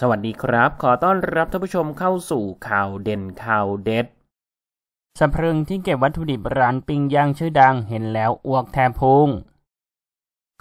สวัสดีครับ ขอต้อนรับท่านผู้ชมเข้าสู่ข่าวเด่นข่าวเด็ดสะพรึงที่เก็บวัตถุดิบร้านปิ้งย่างชื่อดังเห็นแล้วอ้วกแทบพุง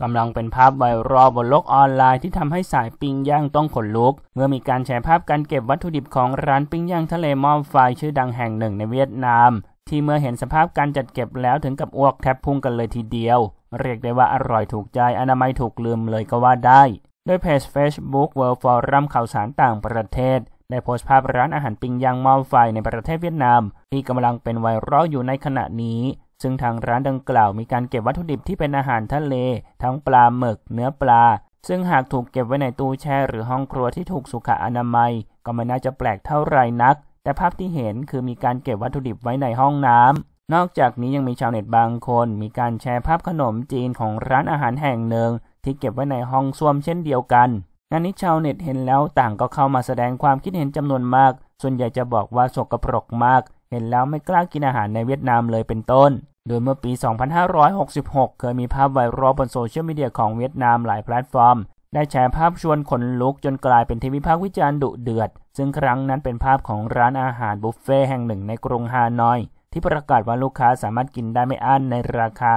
กำลังเป็นภาพไวรัลบนโลกออนไลน์ที่ทำให้สายปิ้งย่างต้องขนลุก เมื่อมีการแชร์ภาพการเก็บวัตถุดิบของร้านปิ้งย่างทะเลมออไฟชื่อดังแห่งหนึ่งในเวียดนาม ที่เมื่อเห็นสภาพการจัดเก็บแล้วถึงกับอ้วกแทบพุ่งกันเลยทีเดียว เรียกได้ว่าอร่อยถูกใจอนามัยถูกลืมเลยก็ว่าได้โดยเพจ Facebook World Forum ข่าวสารต่างประเทศ ได้โพสต์ภาพร้านอาหารปิ้งย่างมอไฟในประเทศเวียดนามที่กำลังเป็นไวรัลอยู่ในขณะนี้ซึ่งทางร้านดังกล่าวมีการเก็บวัตถุดิบที่เป็นอาหารทะเล ทั้งปลาหมึก เนื้อปลา ซึ่งหากถูกเก็บไว้ในตู้แช่หรือห้องครัวที่ถูกสุขอนามัย ก็ไม่น่าจะแปลกเท่าไรนัก แต่ภาพที่เห็นคือมีการเก็บวัตถุดิบไว้ในห้องน้ำนอกจากนี้ยังมีชาวเน็ตบางคน มีการแชร์ภาพขนมจีนของร้านอาหารแห่งหนึ่งที่เก็บไว้ในห้องส้วมเช่นเดียวกัน งานนี้ชาวเน็ตเห็นแล้วต่างก็เข้ามาแสดงความคิดเห็นจำนวนมาก ส่วนใหญ่จะบอกว่าสกปรกมาก เห็นแล้วไม่กล้ากินอาหารในเวียดนามเลยเป็นต้น โดยเมื่อปี 2566 เคยมีภาพไวรัลบนโซเชียลมีเดียของเวียดนามหลายแพลตฟอร์ม ได้แชร์ภาพชวนขนลุกจนกลายเป็นที่วิพากษ์วิจารณ์ดุเดือดซึ่งครั้งนั้นเป็นภาพของร้านอาหารบุฟเฟ่แห่งหนึ่งในกรุงฮานอยที่ประกาศว่าลูกค้าสามารถกินได้ไม่อั้นในราคา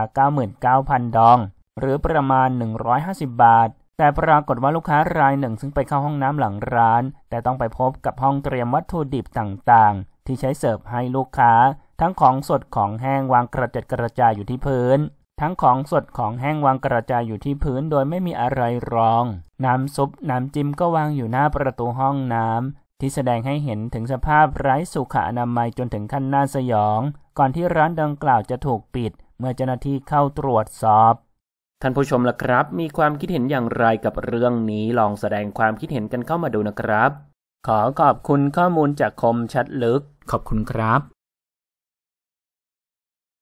99,000 ดองหรือประมาณ 150 บาท แต่ปรากฏว่าลูกค้ารายหนึ่งซึ่งไปเข้าห้องน้ำหลังร้าน แต่ต้องไปพบกับห้องเตรียมวัตถุดิบต่าง ๆ ที่ใช้เสิร์ฟให้ลูกค้า ทั้งของสดของแห้งวางกระจัดกระจายอยู่ที่พื้น ทั้งของสดของแห้งวางกระจายอยู่ที่พื้นโดยไม่มีอะไรรอง น้ำซุปน้ำจิ้มก็วางอยู่หน้าประตูห้องน้ำที่แสดงให้เห็นถึงสภาพไร้สุขอนามัยจนถึงขั้นน่าสยอง ก่อนที่ร้านดังกล่าวจะถูกปิด เมื่อเจ้าหน้าที่เข้าตรวจสอบท่านผู้ชมล่ะครับ มีความคิดเห็นอย่างไรกับเรื่องนี้ลองแสดงความคิดเห็นกันเข้ามาดูนะครับ ขอขอบคุณข้อมูลจากคมชัดลึก ขอบคุณครับ